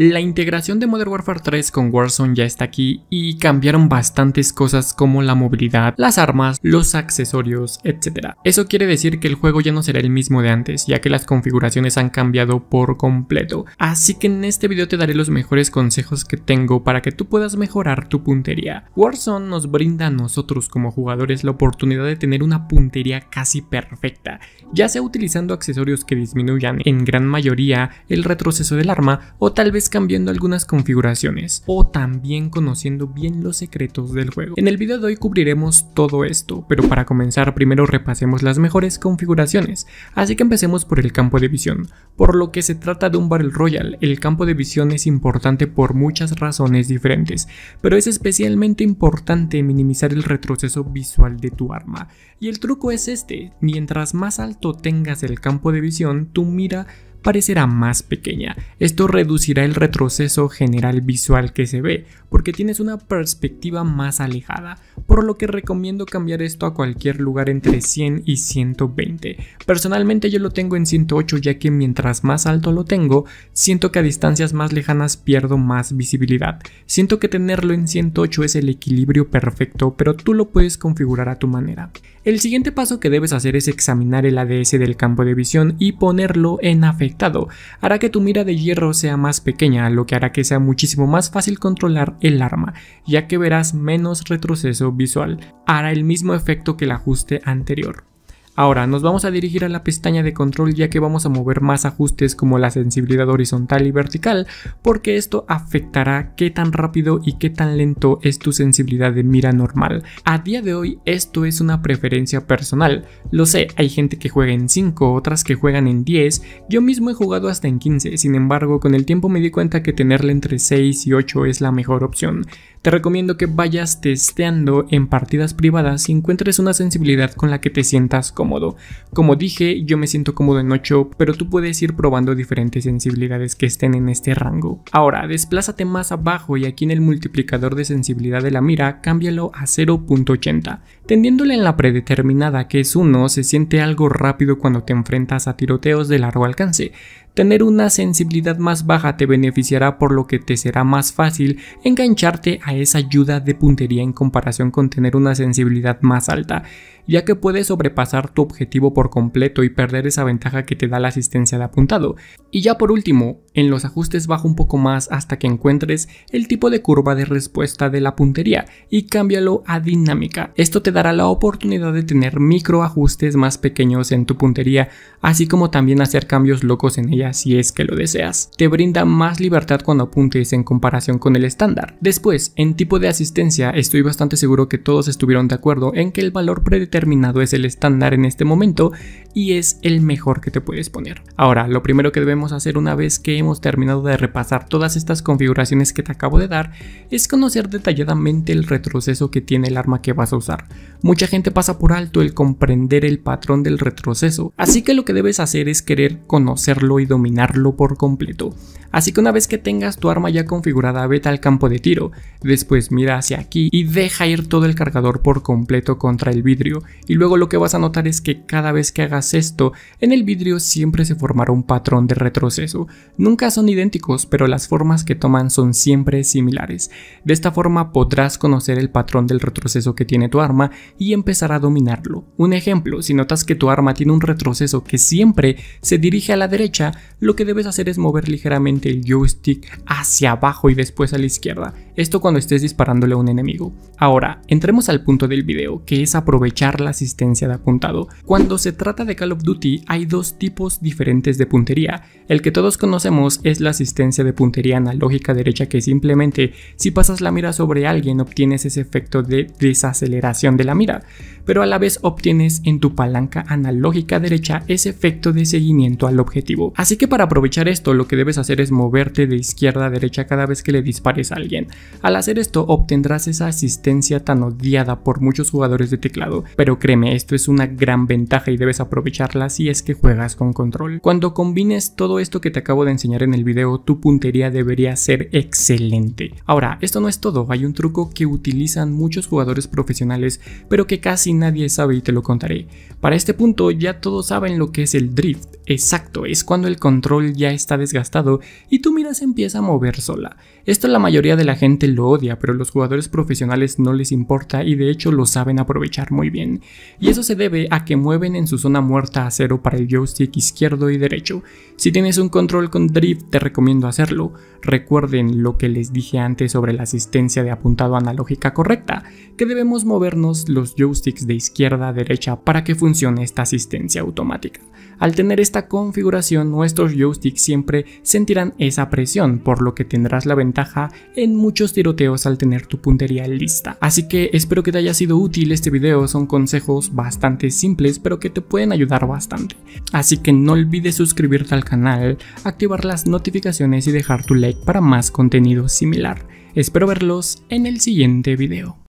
La integración de Modern Warfare 3 con Warzone ya está aquí y cambiaron bastantes cosas como la movilidad, las armas, los accesorios, etc. Eso quiere decir que el juego ya no será el mismo de antes, ya que las configuraciones han cambiado por completo. Así que en este video te daré los mejores consejos que tengo para que tú puedas mejorar tu puntería. Warzone nos brinda a nosotros como jugadores la oportunidad de tener una puntería casi perfecta, ya sea utilizando accesorios que disminuyan en gran mayoría el retroceso del arma o tal vez cambiando algunas configuraciones o también conociendo bien los secretos del juego. En el video de hoy cubriremos todo esto, pero para comenzar primero repasemos las mejores configuraciones, así que empecemos por el campo de visión. Por lo que se trata de un Battle Royale, el campo de visión es importante por muchas razones diferentes, pero es especialmente importante minimizar el retroceso visual de tu arma. Y el truco es este, mientras más alto tengas el campo de visión, tu mira parecerá más pequeña. Esto reducirá el retroceso general visual que se ve, porque tienes una perspectiva más alejada, por lo que recomiendo cambiar esto a cualquier lugar entre 100 y 120. Personalmente yo lo tengo en 108 ya que mientras más alto lo tengo, siento que a distancias más lejanas pierdo más visibilidad. Siento que tenerlo en 108 es el equilibrio perfecto, pero tú lo puedes configurar a tu manera. El siguiente paso que debes hacer es examinar el ADS del campo de visión y ponerlo en AF hará que tu mira de hierro sea más pequeña, lo que hará que sea muchísimo más fácil controlar el arma, ya que verás menos retroceso visual. Hará el mismo efecto que el ajuste anterior. Ahora nos vamos a dirigir a la pestaña de control ya que vamos a mover más ajustes como la sensibilidad horizontal y vertical porque esto afectará qué tan rápido y qué tan lento es tu sensibilidad de mira normal. A día de hoy esto es una preferencia personal, lo sé, hay gente que juega en 5, otras que juegan en 10, yo mismo he jugado hasta en 15, sin embargo con el tiempo me di cuenta que tenerla entre 6 y 8 es la mejor opción te recomiendo que vayas testeando en partidas privadas y encuentres una sensibilidad con la que te sientas cómodo. Como dije, yo me siento cómodo en 8, pero tú puedes ir probando diferentes sensibilidades que estén en este rango. Ahora, desplázate más abajo y aquí en el multiplicador de sensibilidad de la mira, cámbialo a 0.80. Tendiéndole en la predeterminada que es 1, se siente algo rápido cuando te enfrentas a tiroteos de largo alcance. Tener una sensibilidad más baja te beneficiará por lo que te será más fácil engancharte a esa ayuda de puntería en comparación con tener una sensibilidad más alta ya que puedes sobrepasar tu objetivo por completo y perder esa ventaja que te da la asistencia de apuntado. Y ya por último, en los ajustes baja un poco más hasta que encuentres el tipo de curva de respuesta de la puntería y cámbialo a dinámica. Esto te dará la oportunidad de tener micro ajustes más pequeños en tu puntería, así como también hacer cambios locos en ella si es que lo deseas. Te brinda más libertad cuando apuntes en comparación con el estándar. Después, en tipo de asistencia, estoy bastante seguro que todos estuvieron de acuerdo en que el valor predeterminado Terminado es el estándar en este momento y es el mejor que te puedes poner. Ahora, lo primero que debemos hacer una vez que hemos terminado de repasar todas estas configuraciones que te acabo de dar es conocer detalladamente el retroceso que tiene el arma que vas a usar. Mucha gente pasa por alto el comprender el patrón del retroceso, así que lo que debes hacer es querer conocerlo y dominarlo por completo. Así que una vez que tengas tu arma ya configurada, vete al campo de tiro, después mira hacia aquí y deja ir todo el cargador por completo contra el vidrio y luego lo que vas a notar es que cada vez que hagas esto, en el vidrio siempre se formará un patrón de retroceso. Nunca son idénticos, pero las formas que toman son siempre similares. De esta forma podrás conocer el patrón del retroceso que tiene tu arma y empezar a dominarlo. Un ejemplo, si notas que tu arma tiene un retroceso que siempre se dirige a la derecha, lo que debes hacer es mover ligeramente el joystick hacia abajo y después a la izquierda. Esto cuando estés disparándole a un enemigo. Ahora, entremos al punto del video, que es aprovechar la asistencia de apuntado. Cuando se trata de Call of Duty hay dos tipos diferentes de puntería. El que todos conocemos es la asistencia de puntería analógica derecha que simplemente si pasas la mira sobre alguien obtienes ese efecto de desaceleración de la mira, pero a la vez obtienes en tu palanca analógica derecha ese efecto de seguimiento al objetivo. Así que para aprovechar esto lo que debes hacer es moverte de izquierda a derecha cada vez que le dispares a alguien. Al hacer esto obtendrás esa asistencia tan odiada por muchos jugadores de teclado, pero créeme, esto es una gran ventaja y debes aprovecharla si es que juegas con control. Cuando combines todo esto que te acabo de enseñar en el video, tu puntería debería ser excelente. Ahora, esto no es todo, hay un truco que utilizan muchos jugadores profesionales, pero que casi nadie sabe y te lo contaré. Para este punto ya todos saben lo que es el drift, exacto, es cuando el control ya está desgastado y tu miras se empieza a mover sola. Esto la mayoría de la gente lo odia, pero los jugadores profesionales no les importa y de hecho lo saben aprovechar muy bien. Y eso se debe a que mueven en su zona muerta a cero para el joystick izquierdo y derecho. Si tienes un control con drift te recomiendo hacerlo. Recuerden lo que les dije antes sobre la asistencia de apuntado analógica correcta, que debemos movernos los joysticks de izquierda a derecha para que funcione esta asistencia automática. Al tener esta configuración nuestros joysticks siempre sentirán esa presión, por lo que tendrás la ventaja en muchos tiroteos al tener tu puntería lista. Así que espero que te haya sido útil este video, son consejos bastante simples pero que te pueden ayudar bastante. Así que no olvides suscribirte al canal, activar las notificaciones y dejar tu like para más contenido similar. Espero verlos en el siguiente video.